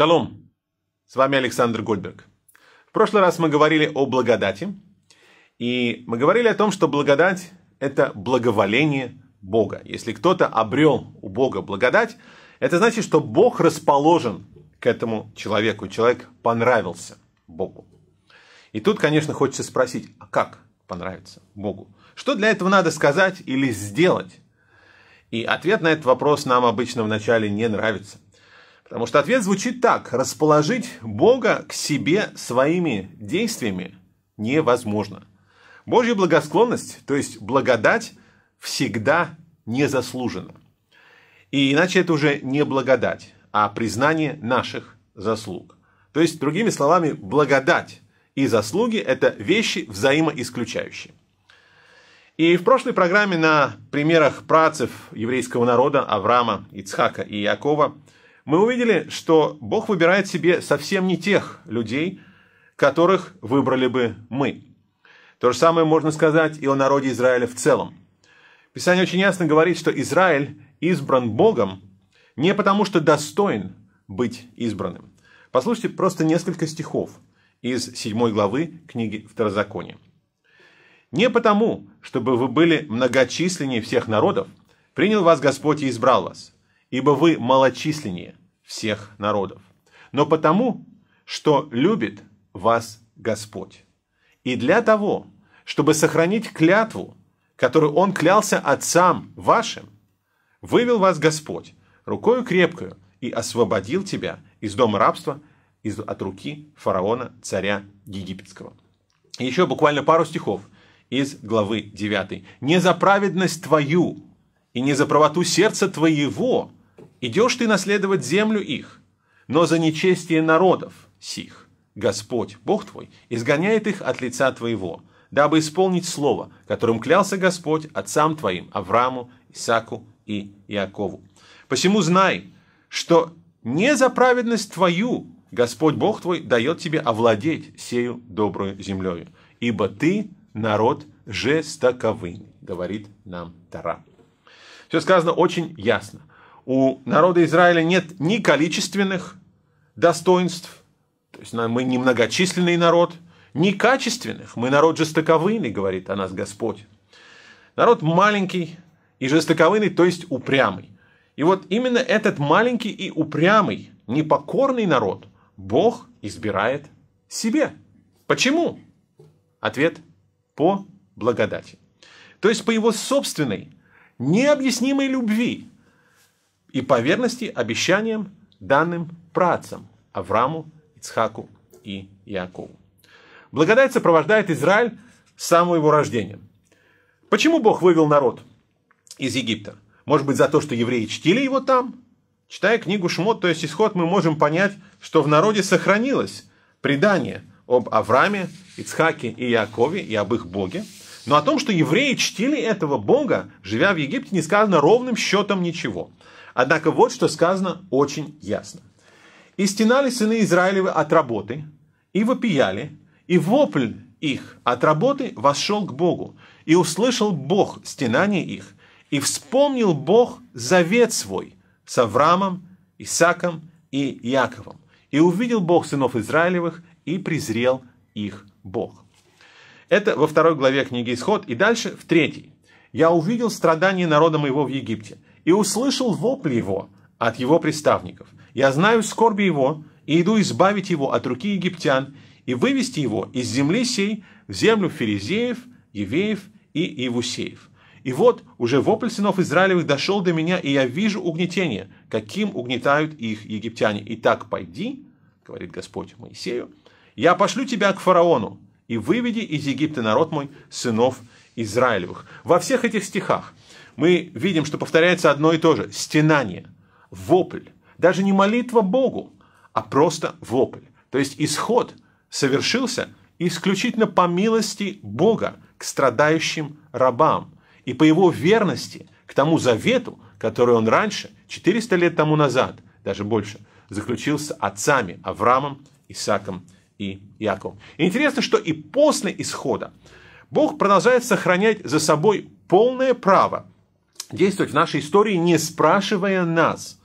Шалом! С вами Александр Гольберг. В прошлый раз мы говорили о благодати, и мы говорили о том, что благодать – это благоволение Бога. Если кто-то обрел у Бога благодать, это значит, что Бог расположен к этому человеку, человек понравился Богу. И тут, конечно, хочется спросить, а как понравиться Богу? Что для этого надо сказать или сделать? И ответ на этот вопрос нам обычно вначале не нравится – Потому что ответ звучит так. Расположить Бога к себе своими действиями невозможно. Божья благосклонность, то есть благодать, всегда не заслужена. И иначе это уже не благодать, а признание наших заслуг. То есть, другими словами, благодать и заслуги – это вещи взаимоисключающие. И в прошлой программе на примерах працев еврейского народа Авраама, Ицхака и Якова – мы увидели, что Бог выбирает себе совсем не тех людей, которых выбрали бы мы. То же самое можно сказать и о народе Израиля в целом. Писание очень ясно говорит, что Израиль избран Богом не потому, что достоин быть избранным. Послушайте просто несколько стихов из 7 главы книги Второзакония. «Не потому, чтобы вы были многочисленнее всех народов, принял вас Господь и избрал вас, ибо вы малочисленнее, всех народов, но потому, что любит вас Господь. И для того, чтобы сохранить клятву, которую Он клялся отцам вашим, вывел вас Господь рукою крепкую и освободил тебя из дома рабства, из, от руки фараона, царя египетского. еще буквально пару стихов из главы 9. «Не за праведность твою и не за правоту сердца твоего идешь ты наследовать землю их, но за нечестие народов сих Господь, Бог твой, изгоняет их от лица твоего, дабы исполнить слово, которым клялся Господь отцам твоим, Аврааму, Исаку и Иакову. Посему знай, что не за праведность твою Господь Бог твой дает тебе овладеть сею добрую землею, ибо ты народ жестоковый, говорит нам Тара. Все сказано очень ясно у народа Израиля нет ни количественных достоинств, то есть мы не многочисленный народ, ни качественных, мы народ жестоковыйный, говорит о нас Господь. Народ маленький и жестоковыйный, то есть упрямый. И вот именно этот маленький и упрямый, непокорный народ Бог избирает себе. Почему? Ответ – по благодати. То есть по его собственной необъяснимой любви – и по верности обещаниям, данным працам Аврааму, Ицхаку и Иакову. Благодать сопровождает Израиль с самого его рождения. Почему Бог вывел народ из Египта? Может быть, за то, что евреи чтили его там? Читая книгу Шмот, то есть Исход, мы можем понять, что в народе сохранилось предание об Аврааме, Ицхаке и Якове и об их Боге. Но о том, что евреи чтили этого Бога, живя в Египте, не сказано ровным счетом ничего. Однако вот что сказано очень ясно. «И стенали сыны Израилевы от работы, и вопияли, и вопль их от работы вошел к Богу, и услышал Бог стенание их, и вспомнил Бог завет свой с Авраамом, Исаком и Яковом. И увидел Бог сынов Израилевых, и презрел их Бог». Это во второй главе книги «Исход», и дальше в третьей. «Я увидел страдания народа моего в Египте» и услышал вопли его от его приставников. Я знаю скорби его, и иду избавить его от руки египтян, и вывести его из земли сей в землю ферезеев, евеев и ивусеев. И вот уже вопль сынов Израилевых дошел до меня, и я вижу угнетение, каким угнетают их египтяне. Итак, пойди, говорит Господь Моисею, я пошлю тебя к фараону, и выведи из Египта народ мой, сынов Израилевых. Во всех этих стихах мы видим, что повторяется одно и то же. Стенание, вопль. Даже не молитва Богу, а просто вопль. То есть исход совершился исключительно по милости Бога к страдающим рабам и по его верности к тому завету, который он раньше, 400 лет тому назад, даже больше, заключил с отцами Авраамом, Исаком и Яковом. И интересно, что и после исхода Бог продолжает сохранять за собой полное право действовать в нашей истории, не спрашивая нас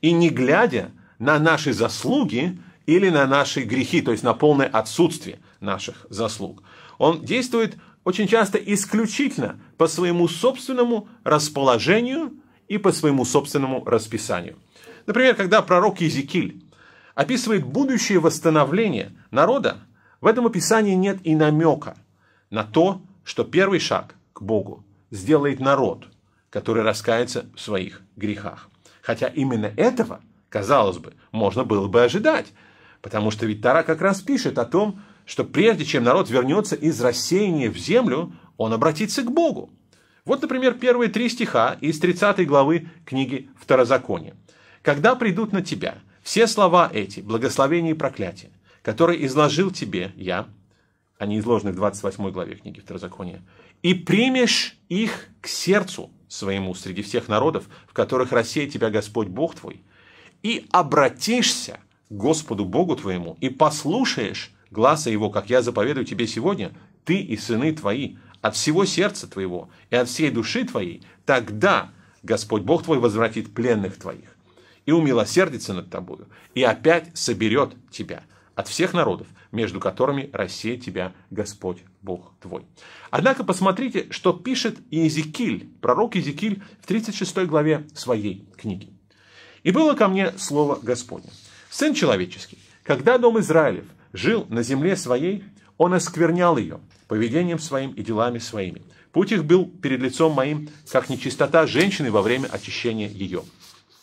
и не глядя на наши заслуги или на наши грехи, то есть на полное отсутствие наших заслуг. Он действует очень часто исключительно по своему собственному расположению и по своему собственному расписанию. Например, когда пророк Езекиль описывает будущее восстановление народа, в этом описании нет и намека на то, что первый шаг к Богу сделает народ – который раскается в своих грехах. Хотя именно этого, казалось бы, можно было бы ожидать, потому что ведь Тара как раз пишет о том, что прежде чем народ вернется из рассеяния в землю, он обратится к Богу. Вот, например, первые три стиха из 30 главы книги Второзакония. «Когда придут на тебя все слова эти, благословения и проклятия, которые изложил тебе я, они изложены в 28 главе книги Второзакония, и примешь их к сердцу, своему среди всех народов, в которых рассеет тебя Господь Бог твой, и обратишься к Господу Богу твоему, и послушаешь гласа Его, как я заповедую тебе сегодня, ты и сыны твои, от всего сердца твоего и от всей души твоей, тогда Господь Бог твой возвратит пленных твоих и умилосердится над тобою, и опять соберет тебя от всех народов, между которыми Россия тебя, Господь Бог твой. Однако посмотрите, что пишет Иезекииль, пророк Иезекииль в 36 главе своей книги. «И было ко мне слово Господне. Сын человеческий, когда дом Израилев жил на земле своей, он осквернял ее поведением своим и делами своими. Путь их был перед лицом моим, как нечистота женщины во время очищения ее.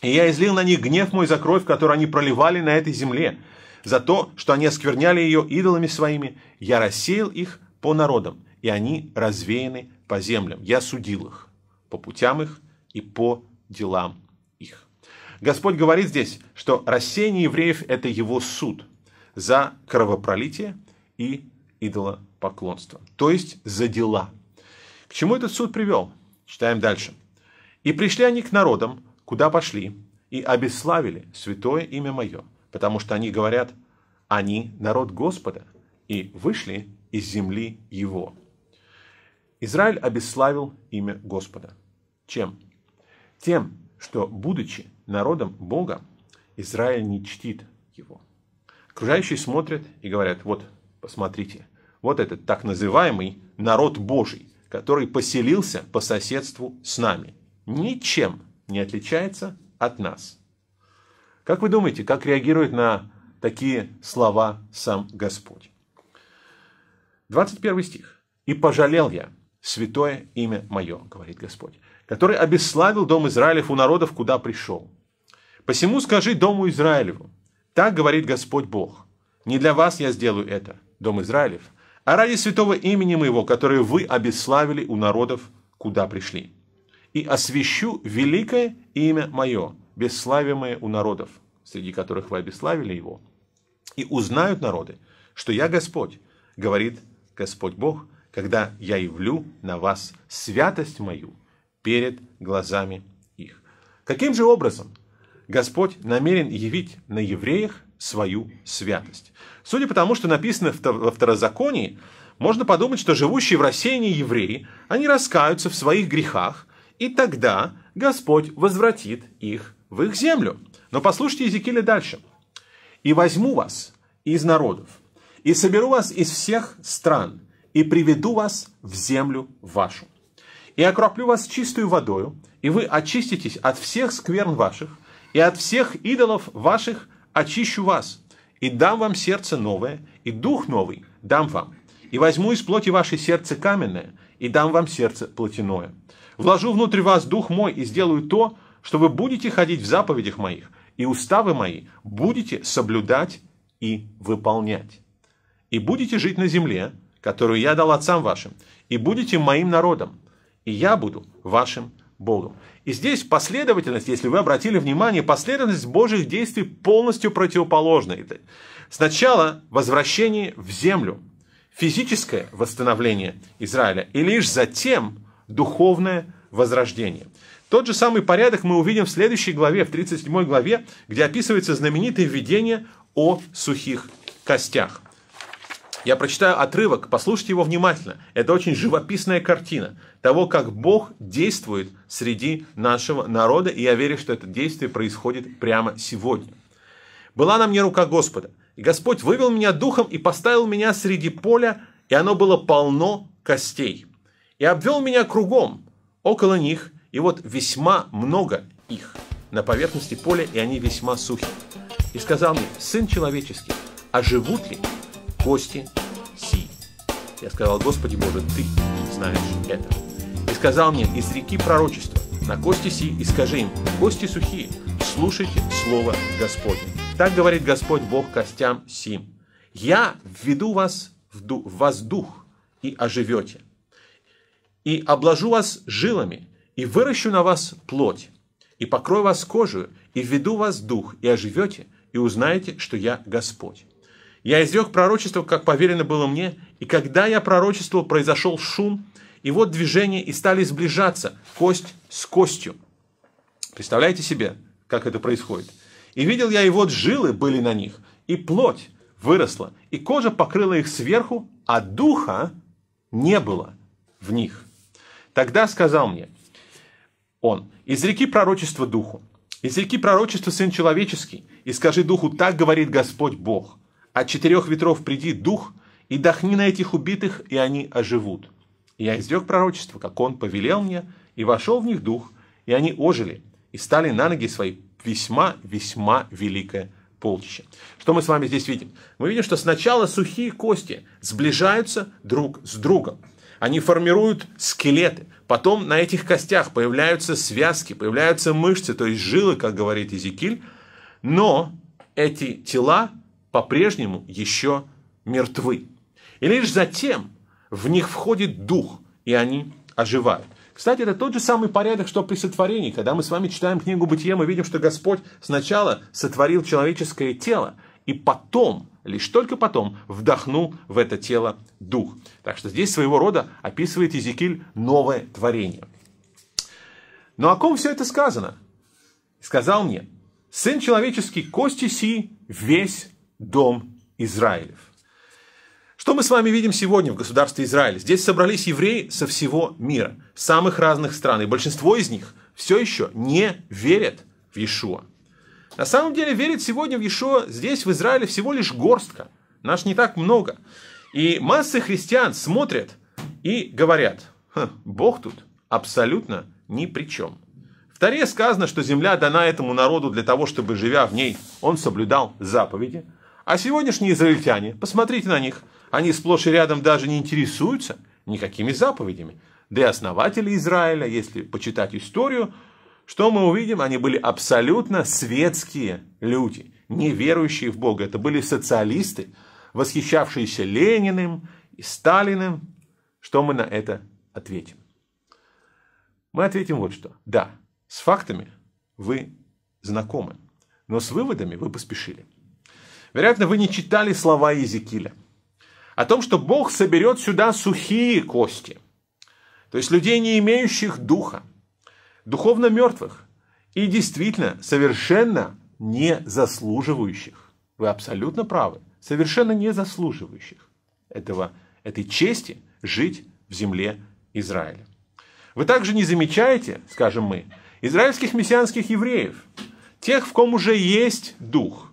И я излил на них гнев мой за кровь, которую они проливали на этой земле, за то, что они оскверняли ее идолами своими, я рассеял их по народам, и они развеяны по землям. Я судил их по путям их и по делам их. Господь говорит здесь, что рассеяние евреев – это его суд за кровопролитие и идолопоклонство, то есть за дела. К чему этот суд привел? Читаем дальше. «И пришли они к народам, куда пошли, и обеславили святое имя мое, потому что они говорят, они народ Господа и вышли из земли его. Израиль обесславил имя Господа. Чем? Тем, что, будучи народом Бога, Израиль не чтит его. Окружающие смотрят и говорят, вот, посмотрите, вот этот так называемый народ Божий, который поселился по соседству с нами, ничем не отличается от нас – как вы думаете, как реагирует на такие слова сам Господь? 21 стих. «И пожалел я святое имя мое, говорит Господь, который обесславил дом Израилев у народов, куда пришел. Посему скажи дому Израилеву, так говорит Господь Бог, не для вас я сделаю это, дом Израилев, а ради святого имени моего, которое вы обесславили у народов, куда пришли. И освящу великое имя мое, бесславимое у народов, среди которых вы обеславили его. И узнают народы, что я Господь, говорит Господь Бог, когда я явлю на вас святость мою перед глазами их. Каким же образом Господь намерен явить на евреях свою святость? Судя по тому, что написано во Второзаконии, можно подумать, что живущие в рассеянии евреи, они раскаются в своих грехах, и тогда Господь возвратит их в их землю. Но послушайте Езекииля дальше. «И возьму вас из народов, и соберу вас из всех стран, и приведу вас в землю вашу. И окроплю вас чистую водою, и вы очиститесь от всех скверн ваших, и от всех идолов ваших очищу вас, и дам вам сердце новое, и дух новый дам вам, и возьму из плоти ваше сердце каменное, и дам вам сердце плотяное. Вложу внутрь вас дух мой, и сделаю то, что вы будете ходить в заповедях моих, и уставы мои будете соблюдать и выполнять. И будете жить на земле, которую я дал отцам вашим, и будете моим народом, и я буду вашим Богом. И здесь последовательность, если вы обратили внимание, последовательность Божьих действий полностью противоположна этой. Сначала возвращение в землю, физическое восстановление Израиля, и лишь затем духовное возрождение. Тот же самый порядок мы увидим в следующей главе, в 37 главе, где описывается знаменитое видение о сухих костях. Я прочитаю отрывок, послушайте его внимательно. Это очень живописная картина того, как Бог действует среди нашего народа, и я верю, что это действие происходит прямо сегодня. «Была на мне рука Господа, и Господь вывел меня духом и поставил меня среди поля, и оно было полно костей, и обвел меня кругом, около них и вот весьма много их на поверхности поля, и они весьма сухи. И сказал мне, сын человеческий, а живут ли кости си? Я сказал, Господи Боже, Ты знаешь это. И сказал мне, из реки пророчества, на кости си, и скажи им, кости сухие, слушайте слово Господне. Так говорит Господь Бог костям сим. Я введу вас в, дух, вас дух, и оживете. И обложу вас жилами, и выращу на вас плоть, и покрою вас кожу, и введу вас дух, и оживете, и узнаете, что я Господь. Я изрек пророчество, как поверено было мне, и когда я пророчествовал, произошел шум, и вот движение, и стали сближаться кость с костью. Представляете себе, как это происходит? И видел я, и вот жилы были на них, и плоть выросла, и кожа покрыла их сверху, а духа не было в них. Тогда сказал мне, он. Из реки пророчества духу. Из реки пророчества сын человеческий. И скажи духу, так говорит Господь Бог. От четырех ветров приди дух, и дохни на этих убитых, и они оживут. И я изрек пророчество, как он повелел мне, и вошел в них дух, и они ожили, и стали на ноги свои весьма-весьма великое полчища. Что мы с вами здесь видим? Мы видим, что сначала сухие кости сближаются друг с другом. Они формируют скелеты. Потом на этих костях появляются связки, появляются мышцы, то есть жилы, как говорит Изекиль. Но эти тела по-прежнему еще мертвы. И лишь затем в них входит дух, и они оживают. Кстати, это тот же самый порядок, что при сотворении. Когда мы с вами читаем книгу «Бытие», мы видим, что Господь сначала сотворил человеческое тело, и потом, лишь только потом, вдохнул в это тело дух. Так что здесь своего рода описывает Езекиль новое творение. Но о ком все это сказано? Сказал мне, сын человеческий кости си весь дом Израилев. Что мы с вами видим сегодня в государстве Израиль? Здесь собрались евреи со всего мира, самых разных стран, и большинство из них все еще не верят в Иешуа. На самом деле верит сегодня в Ешо здесь, в Израиле, всего лишь горстка. Нас не так много. И массы христиан смотрят и говорят, Бог тут абсолютно ни при чем. В Таре сказано, что земля дана этому народу для того, чтобы, живя в ней, он соблюдал заповеди. А сегодняшние израильтяне, посмотрите на них, они сплошь и рядом даже не интересуются никакими заповедями. Да и основатели Израиля, если почитать историю, что мы увидим? Они были абсолютно светские люди, не верующие в Бога. Это были социалисты, восхищавшиеся Лениным и Сталиным. Что мы на это ответим? Мы ответим вот что. Да, с фактами вы знакомы, но с выводами вы поспешили. Вероятно, вы не читали слова Езекииля о том, что Бог соберет сюда сухие кости, то есть людей, не имеющих духа, духовно мертвых и действительно совершенно не заслуживающих. Вы абсолютно правы, совершенно не заслуживающих этого, этой чести жить в земле Израиля. Вы также не замечаете, скажем мы, израильских мессианских евреев, тех, в ком уже есть дух,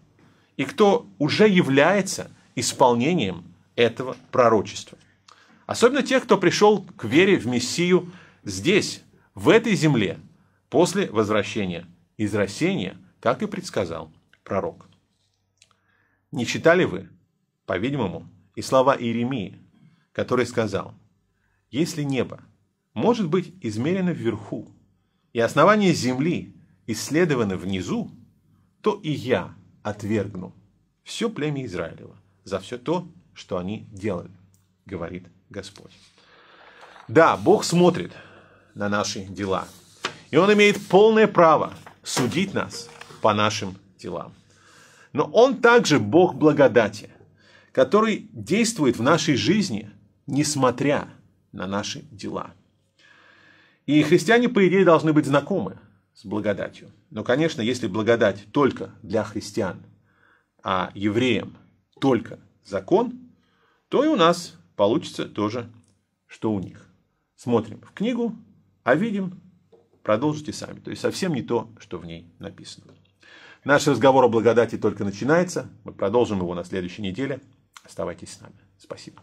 и кто уже является исполнением этого пророчества. Особенно тех, кто пришел к вере в Мессию здесь, в этой земле после возвращения из Россения, как и предсказал пророк. Не читали вы, по-видимому, и слова Иеремии, который сказал, «Если небо может быть измерено вверху, и основание земли исследовано внизу, то и я отвергну все племя Израилева за все то, что они делали, говорит Господь. Да, Бог смотрит, на наши дела. И он имеет полное право судить нас по нашим делам. Но он также Бог благодати, который действует в нашей жизни, несмотря на наши дела. И христиане, по идее, должны быть знакомы с благодатью. Но, конечно, если благодать только для христиан, а евреям только закон, то и у нас получится тоже, что у них. Смотрим в книгу а видим, продолжите сами. То есть совсем не то, что в ней написано. Наш разговор о благодати только начинается. Мы продолжим его на следующей неделе. Оставайтесь с нами. Спасибо.